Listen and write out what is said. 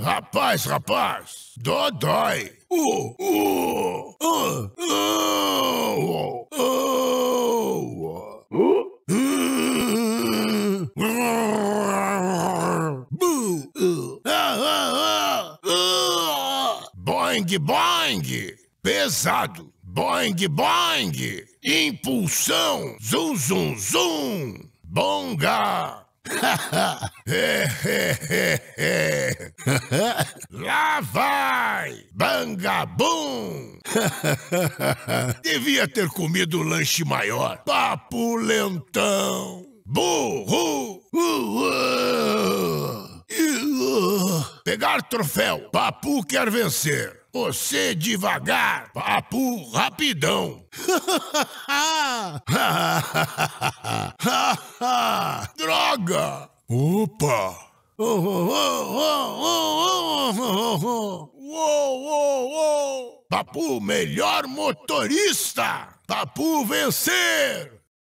Rapaz, rapaz! Dodói! Uh, uh, uh, uh, uh, uh. Boing, boing! Pesado! Boing, boing! Impulsão! Zum, zum, zum! Bonga! Ha, Lá ah, vai! Bangabum! Devia ter comido um lanche maior. Papo lentão! Burro! Pegar troféu. Papu quer vencer. Você devagar, papu rapidão. Droga! Opa! Papu, melhor motorista! Papu vencer!